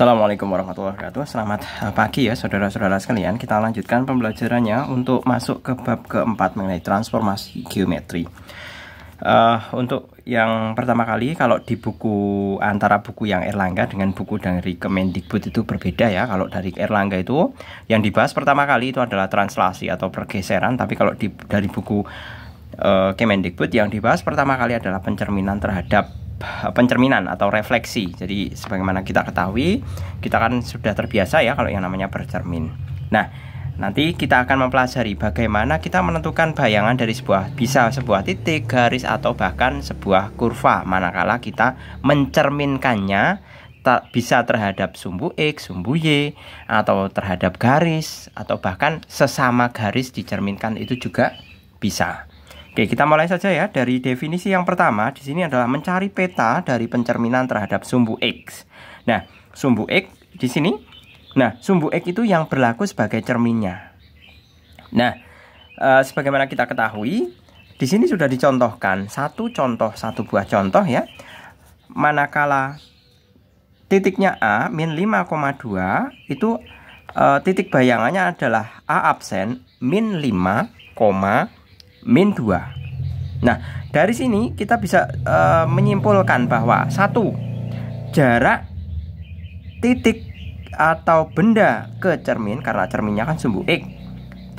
Assalamualaikum warahmatullahi wabarakatuh Selamat eh, pagi ya saudara-saudara sekalian Kita lanjutkan pembelajarannya untuk masuk ke bab keempat mengenai transformasi geometri uh, Untuk yang pertama kali kalau di buku antara buku yang Erlangga dengan buku dari Kemendikbud itu berbeda ya Kalau dari Erlangga itu yang dibahas pertama kali itu adalah translasi atau pergeseran Tapi kalau di, dari buku uh, Kemendikbud yang dibahas pertama kali adalah pencerminan terhadap pencerminan atau refleksi. Jadi sebagaimana kita ketahui, kita kan sudah terbiasa ya kalau yang namanya bercermin. Nah, nanti kita akan mempelajari bagaimana kita menentukan bayangan dari sebuah bisa sebuah titik, garis atau bahkan sebuah kurva manakala kita mencerminkannya tak bisa terhadap sumbu X, sumbu Y, atau terhadap garis, atau bahkan sesama garis dicerminkan itu juga bisa. Oke, kita mulai saja ya dari definisi yang pertama. Di sini adalah mencari peta dari pencerminan terhadap sumbu X. Nah, sumbu X di sini, nah, sumbu X itu yang berlaku sebagai cerminnya. Nah, e, sebagaimana kita ketahui, di sini sudah dicontohkan satu contoh, satu buah contoh ya. Manakala titiknya A min 5,2 itu e, titik bayangannya adalah A absen min 5, min 2 Nah dari sini kita bisa e, menyimpulkan bahwa satu jarak titik atau benda ke cermin karena cerminnya kan sumbu X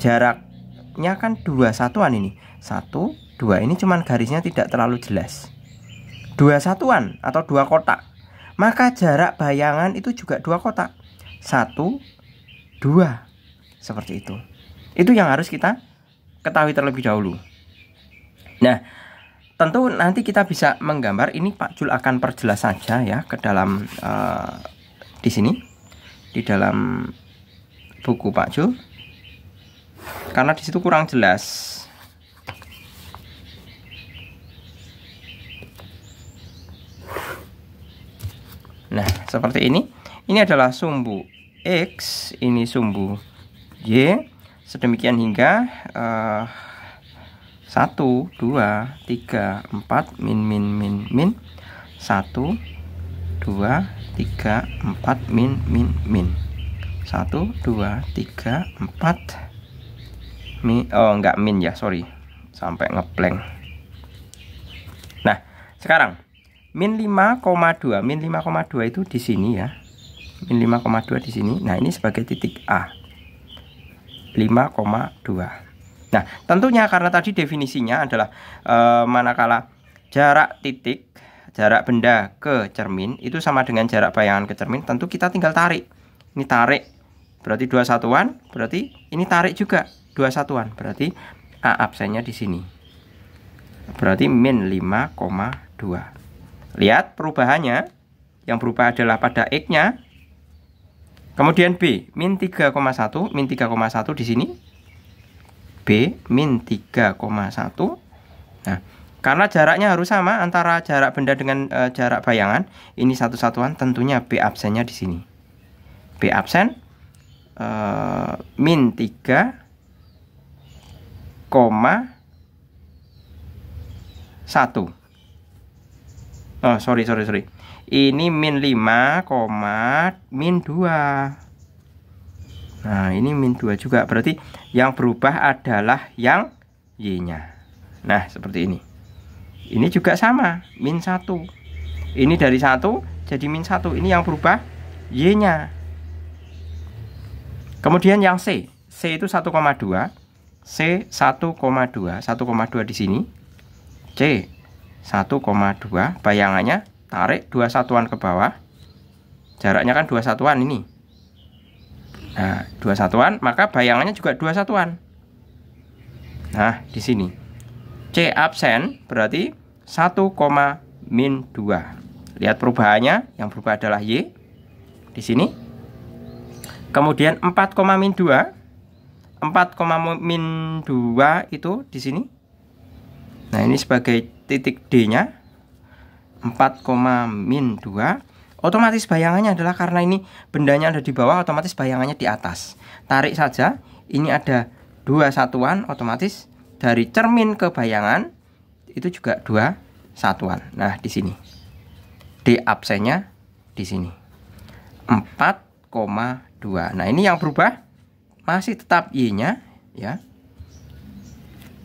jaraknya kan dua satuan ini satu dua ini cuman garisnya tidak terlalu jelas dua satuan atau dua kotak maka jarak bayangan itu juga dua kotak satu dua seperti itu itu yang harus kita ketahui terlebih dahulu. Nah, tentu nanti kita bisa menggambar ini Pak Jul akan perjelas saja ya ke dalam uh, di sini di dalam buku Pak Jul karena di situ kurang jelas. Nah, seperti ini. Ini adalah sumbu X, ini sumbu Y, sedemikian hingga uh, 1 2 3 4 min min min min 1 2 3 4 min min min 1 2 3 4 mi oh enggak min ya sorry sampai ngeblank nah sekarang min 5,2 min 5,2 itu di sini ya min 5,2 di sini nah ini sebagai titik A 5,2 nah tentunya karena tadi definisinya adalah e, manakala jarak titik jarak benda ke cermin itu sama dengan jarak bayangan ke cermin tentu kita tinggal tarik ini tarik berarti dua satuan berarti ini tarik juga dua satuan berarti A absennya di sini berarti min 5,2 lihat perubahannya yang berubah adalah pada X nya Kemudian B, min 3,1, min 3,1 di sini. B, min 3,1. Nah, karena jaraknya harus sama antara jarak benda dengan e, jarak bayangan, ini satu satuan tentunya B absennya di sini. B absen, e, min 3, 1. Oh, sorry, sorry, sorry ini min 5, min 2 nah ini min 2 juga berarti yang berubah adalah yang Y nya nah seperti ini ini juga sama min 1 ini dari 1 jadi min 1 ini yang berubah Y nya kemudian yang C C itu 1,2 C 1,2 1,2 di sini C 1,2 bayangannya tarik dua satuan ke bawah jaraknya kan dua satuan ini nah dua satuan maka bayangannya juga dua satuan nah di sini C absen berarti 1, min 2 lihat perubahannya yang berubah adalah Y di sini kemudian 4, min 2 4, min 2 itu di sini nah ini sebagai titik D nya 4, min 2 otomatis bayangannya adalah karena ini bendanya ada di bawah otomatis bayangannya di atas tarik saja ini ada dua satuan otomatis dari cermin ke bayangan itu juga dua satuan nah di sini di absennya di sini 4,2 nah ini yang berubah masih tetap Y nya ya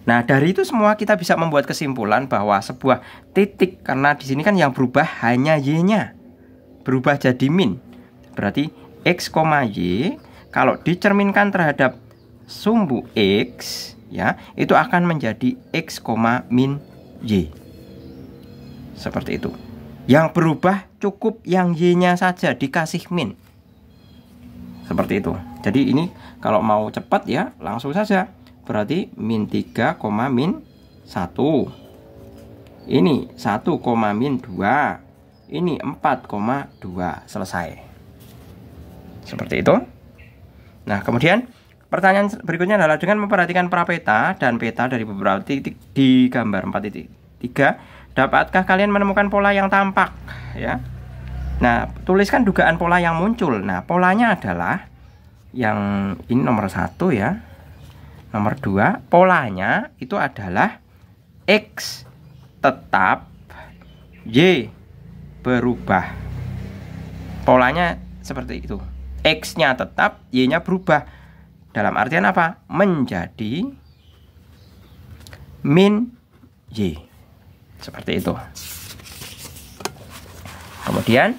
Nah, dari itu semua kita bisa membuat kesimpulan bahwa sebuah titik karena di sini kan yang berubah hanya y-nya. Berubah jadi min. Berarti x, y kalau dicerminkan terhadap sumbu x ya, itu akan menjadi x, min y. Seperti itu. Yang berubah cukup yang y-nya saja dikasih min. Seperti itu. Jadi ini kalau mau cepat ya langsung saja berarti min 3, min 1 ini 1, min 2 ini 4,2 selesai seperti itu nah kemudian pertanyaan berikutnya adalah dengan memperhatikan prapeta dan peta dari beberapa titik di gambar 4 titik 3 dapatkah kalian menemukan pola yang tampak ya nah tuliskan dugaan pola yang muncul nah polanya adalah yang ini nomor satu ya Nomor dua, polanya itu adalah X tetap, Y berubah. Polanya seperti itu. X-nya tetap, Y-nya berubah. Dalam artian apa? Menjadi min Y. Seperti itu. Kemudian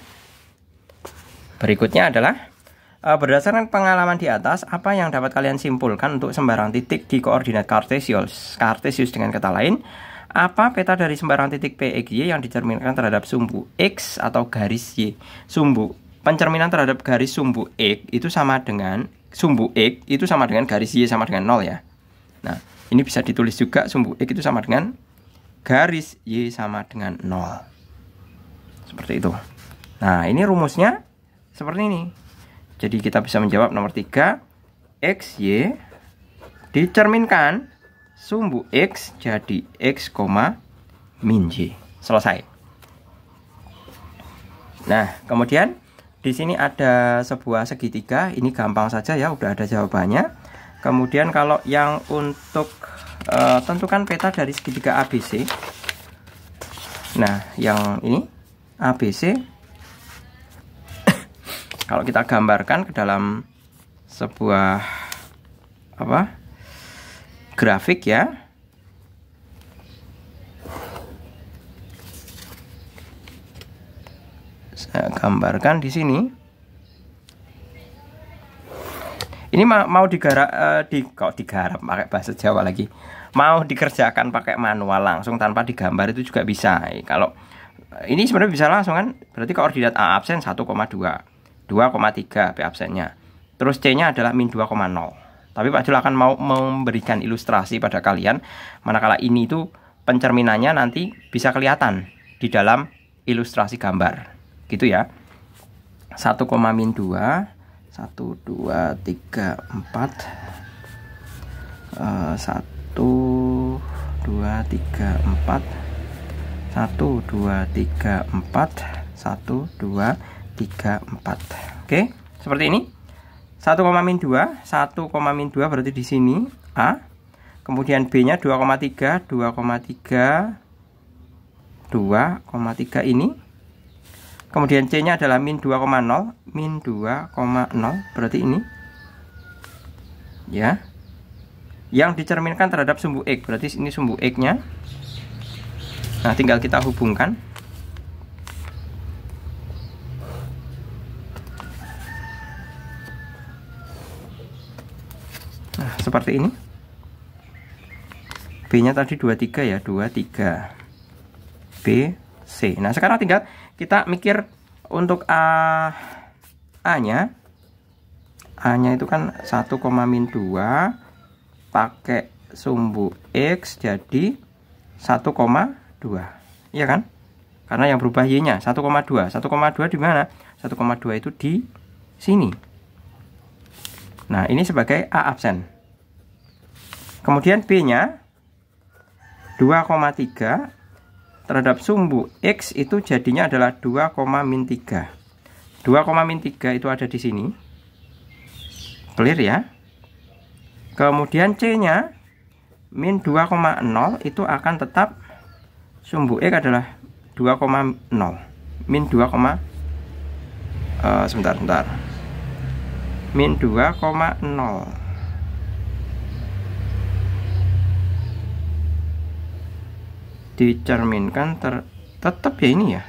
berikutnya adalah Eh, berdasarkan pengalaman di atas, apa yang dapat kalian simpulkan untuk sembarang titik di koordinat kartesius? Kartesius dengan kata lain, apa peta dari sembarang titik PXY yang dicerminkan terhadap sumbu X atau garis Y? Sumbu pencerminan terhadap garis sumbu X itu sama dengan sumbu X itu sama dengan garis Y sama dengan 0 ya. Nah, ini bisa ditulis juga sumbu X itu sama dengan garis Y sama dengan 0. Seperti itu. Nah, ini rumusnya seperti ini. Jadi kita bisa menjawab nomor 3 X, y dicerminkan sumbu X jadi X, min Y. Selesai. Nah, kemudian di sini ada sebuah segitiga, ini gampang saja ya, sudah ada jawabannya. Kemudian kalau yang untuk e, tentukan peta dari segitiga ABC. Nah, yang ini ABC kalau kita gambarkan ke dalam sebuah apa grafik ya saya gambarkan di sini ini mau, digarap uh, eh, di kok digarap pakai bahasa Jawa lagi mau dikerjakan pakai manual langsung tanpa digambar itu juga bisa kalau ini sebenarnya bisa langsung kan berarti koordinat A absen 1,2 2,3 P absennya. Terus C-nya adalah min 2,0. Tapi Pak Jul akan mau memberikan ilustrasi pada kalian manakala ini itu pencerminannya nanti bisa kelihatan di dalam ilustrasi gambar. Gitu ya. 1, min 2 1 2 3 4 1 2 3 4 1 2 3 4 1 2 3, 4 34 oke okay? seperti ini 1, min 2 1, min 2 berarti di sini A kemudian B nya 2,3 2,3 2,3 ini kemudian C nya adalah min 2,0 min 2,0 berarti ini ya yang dicerminkan terhadap sumbu X berarti ini sumbu X nya nah tinggal kita hubungkan seperti ini B nya tadi 23 ya 23 B C nah sekarang tinggal kita mikir untuk A A nya A nya itu kan 1, min 2 pakai sumbu X jadi 1,2 iya kan karena yang berubah Y nya 1,2 1,2 di mana 1,2 itu di sini nah ini sebagai A absen Kemudian B-nya 2,3 terhadap sumbu X itu jadinya adalah 2, min 3. 2, min 3 itu ada di sini. Clear ya? Kemudian C-nya min 2,0 itu akan tetap sumbu X adalah 2,0. Min 2, uh, eh, sebentar, sebentar. Min 2,0. dicerminkan ter, tetap ya ini ya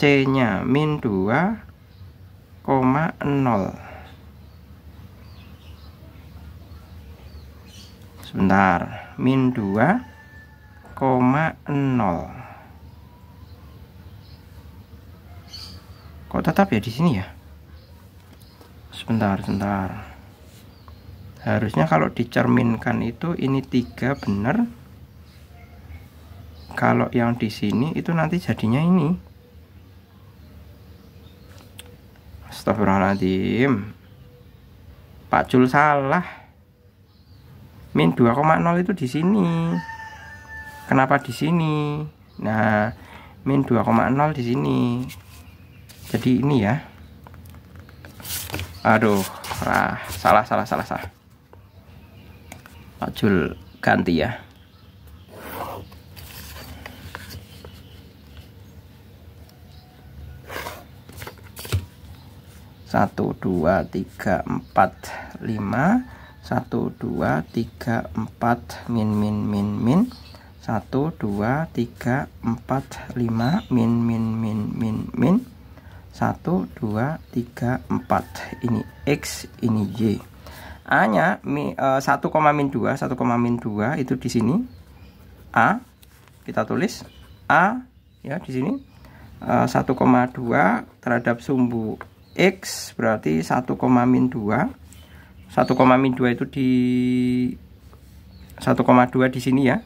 C nya min 2,0 sebentar min 2,0 kok tetap ya di sini ya sebentar sebentar harusnya kalau dicerminkan itu ini tiga benar kalau yang di sini itu nanti jadinya ini Astagfirullahaladzim Pak Jul salah min 2,0 itu di sini kenapa di sini nah min 2,0 di sini jadi ini ya aduh salah salah salah salah Pak Jul ganti ya satu dua tiga empat lima satu dua tiga empat min min min min satu dua tiga empat lima min min min min min satu dua tiga empat ini X ini Y A nya 1, e, min 2 1, min 2 itu di sini A kita tulis A ya di sini 1,2 e, terhadap sumbu X berarti 1, min 2 1, min 2 itu di 1,2 di sini ya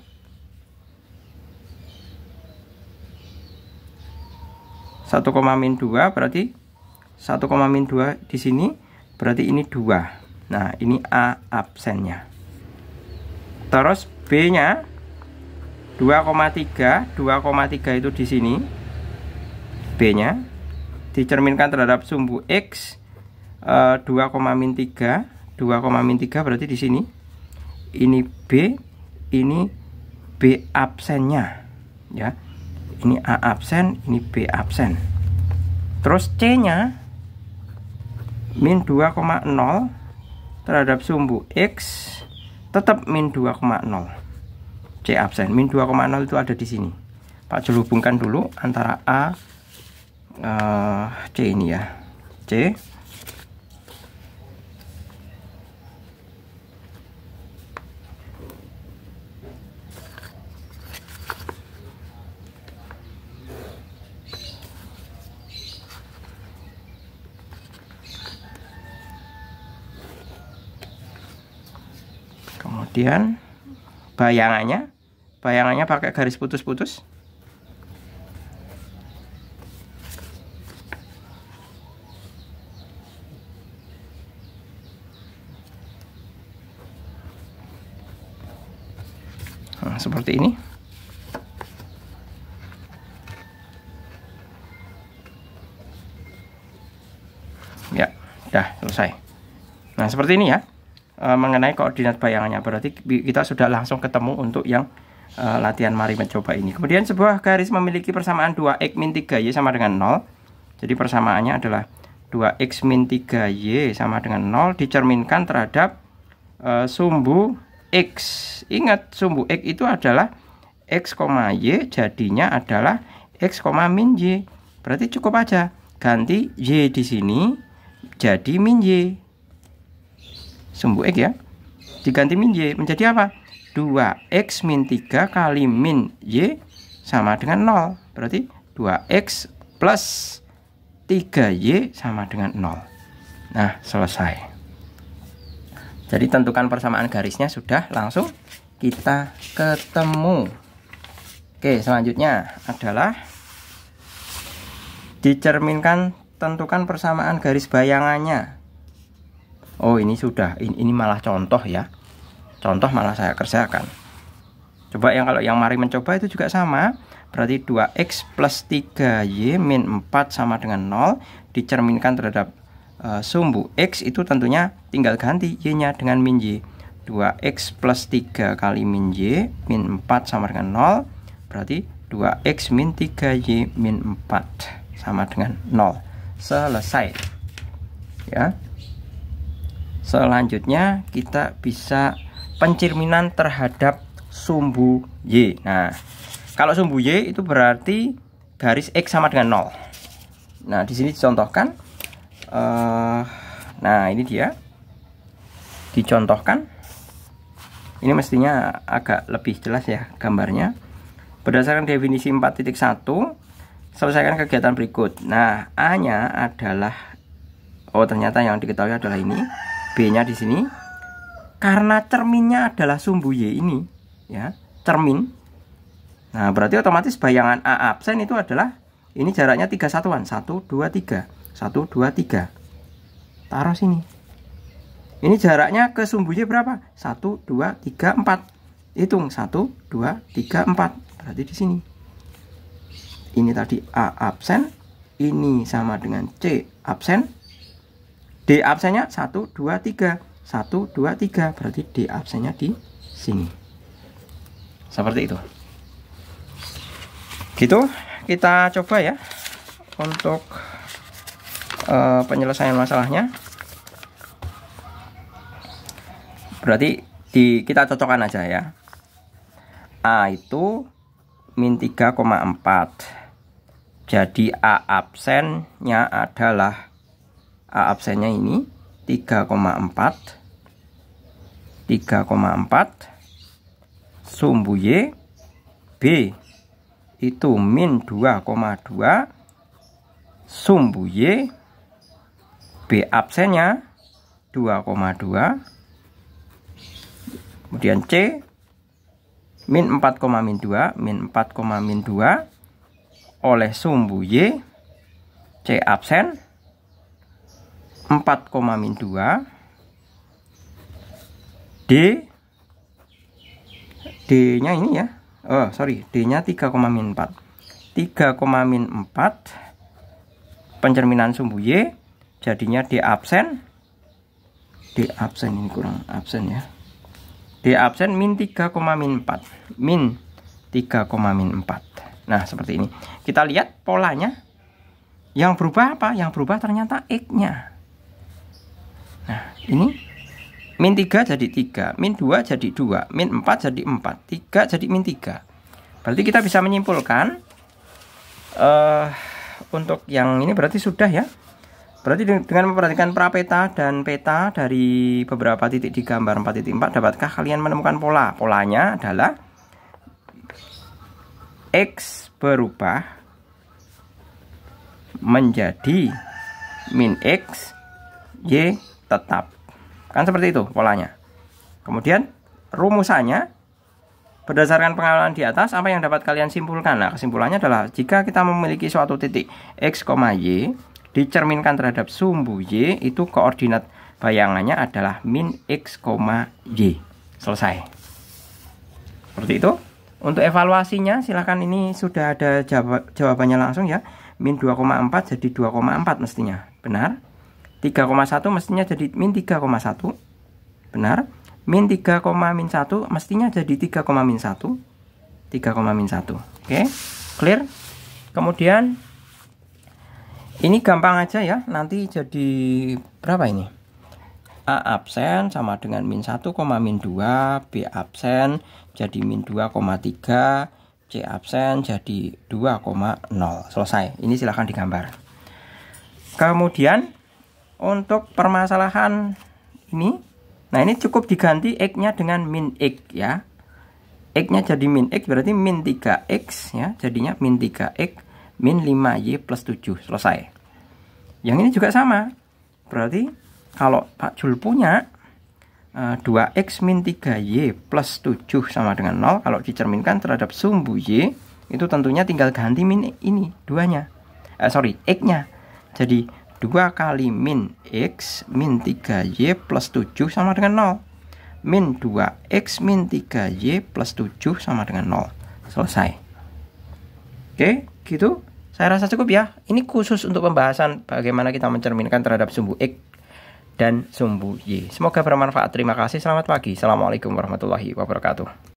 satu koma min dua berarti satu koma min dua di sini berarti ini dua Nah, ini A absennya. Terus B-nya 2,3, 2,3 itu di sini. B-nya dicerminkan terhadap sumbu X e, 2, 3, 2, 3 berarti di sini. Ini B, ini B absennya ya. Ini A absen, ini B absen. Terus C-nya min 2,0 terhadap sumbu X tetap min 2,0 C absen min 2,0 itu ada di sini Pak jelubungkan dulu antara A uh, C ini ya C kemudian bayangannya bayangannya pakai garis putus-putus nah, seperti ini ya dah selesai nah seperti ini ya Eh, mengenai koordinat bayangannya. Berarti kita sudah langsung ketemu untuk yang uh, latihan mari mencoba ini. Kemudian sebuah garis memiliki persamaan 2x min 3y sama dengan 0. Jadi persamaannya adalah 2x min 3y sama dengan 0 dicerminkan terhadap uh, sumbu x. Ingat sumbu x itu adalah x, y jadinya adalah x, min y. Berarti cukup aja ganti y di sini jadi min y sumbu X ya diganti min Y menjadi apa? 2X min 3 kali min Y sama dengan 0 berarti 2X plus 3Y sama dengan 0 nah selesai jadi tentukan persamaan garisnya sudah langsung kita ketemu oke selanjutnya adalah dicerminkan tentukan persamaan garis bayangannya oh ini sudah ini, ini malah contoh ya contoh malah saya kerjakan coba yang kalau yang mari mencoba itu juga sama berarti 2x plus 3y min 4 sama dengan 0 dicerminkan terhadap e, sumbu x itu tentunya tinggal ganti y nya dengan min y 2x plus 3 kali min y min 4 sama dengan 0 berarti 2x min 3y min 4 sama dengan 0 selesai ya selanjutnya kita bisa pencerminan terhadap sumbu Y nah kalau sumbu Y itu berarti garis X sama dengan 0 nah disini sini dicontohkan uh, nah ini dia dicontohkan ini mestinya agak lebih jelas ya gambarnya berdasarkan definisi 4.1 selesaikan kegiatan berikut nah A nya adalah oh ternyata yang diketahui adalah ini B-nya di sini karena cerminnya adalah sumbu Y ini ya, cermin. Nah, berarti otomatis bayangan A absen itu adalah ini jaraknya 3 satuan, 1 2 3. 1 2 3. Taruh sini. Ini jaraknya ke sumbu Y berapa? 1 2 3 4. Hitung 1 2 3 4. Berarti di sini. Ini tadi A absen, ini sama dengan C absen, D absennya 1, 2, 3. 1, 2, 3. Berarti D absennya di sini. Seperti itu. Gitu, kita coba ya untuk e, penyelesaian masalahnya. Berarti di kita cocokkan aja ya. A itu min 3,4. Jadi A absennya adalah 3,4 A absennya ini 3,4 3,4 sumbu Y B itu min 2,2 sumbu Y B absennya 2,2 kemudian C min 4, min 2 min 4, min 2 oleh sumbu Y C absen 4, min 2 D D nya ini ya oh sorry D nya 3, min 4 3, min 4 pencerminan sumbu Y jadinya D absen D absen ini kurang absen ya D absen min 3, min 4 min 3, min 4 nah seperti ini kita lihat polanya yang berubah apa? yang berubah ternyata X nya Nah, ini min 3 jadi 3, min 2 jadi 2, min 4 jadi 4, 3 jadi min 3. Berarti kita bisa menyimpulkan uh, untuk yang ini berarti sudah ya. Berarti dengan memperhatikan prapeta dan peta dari beberapa titik di gambar 4.4 dapatkah kalian menemukan pola? Polanya adalah X berubah menjadi min X, Y tetap. Kan seperti itu polanya. Kemudian rumusannya berdasarkan pengalaman di atas apa yang dapat kalian simpulkan? Nah, kesimpulannya adalah jika kita memiliki suatu titik x, y dicerminkan terhadap sumbu y itu koordinat bayangannya adalah min x, y. Selesai. Seperti itu. Untuk evaluasinya silahkan ini sudah ada jawab jawabannya langsung ya. Min 2,4 jadi 2,4 mestinya. Benar? 3,1 mestinya jadi min 3,1 benar min 3, min 1 mestinya jadi 3, min 1 3, min 1 oke okay. clear kemudian ini gampang aja ya nanti jadi berapa ini A absen sama dengan min 1, min 2 B absen jadi min 2,3 C absen jadi 2,0 selesai ini silahkan digambar kemudian untuk permasalahan ini nah ini cukup diganti x nya dengan min x ya x nya jadi min x berarti min 3x ya jadinya min 3x min 5y plus 7 selesai yang ini juga sama berarti kalau Pak Jul punya 2x eh, min 3y plus 7 sama dengan 0 kalau dicerminkan terhadap sumbu y itu tentunya tinggal ganti min ini duanya eh, sorry x nya jadi 2 kali min X min 3Y plus 7 sama dengan 0. Min 2X min 3Y plus 7 sama dengan 0. Selesai. Oke, gitu. Saya rasa cukup ya. Ini khusus untuk pembahasan bagaimana kita mencerminkan terhadap sumbu X dan sumbu Y. Semoga bermanfaat. Terima kasih. Selamat pagi. Assalamualaikum warahmatullahi wabarakatuh.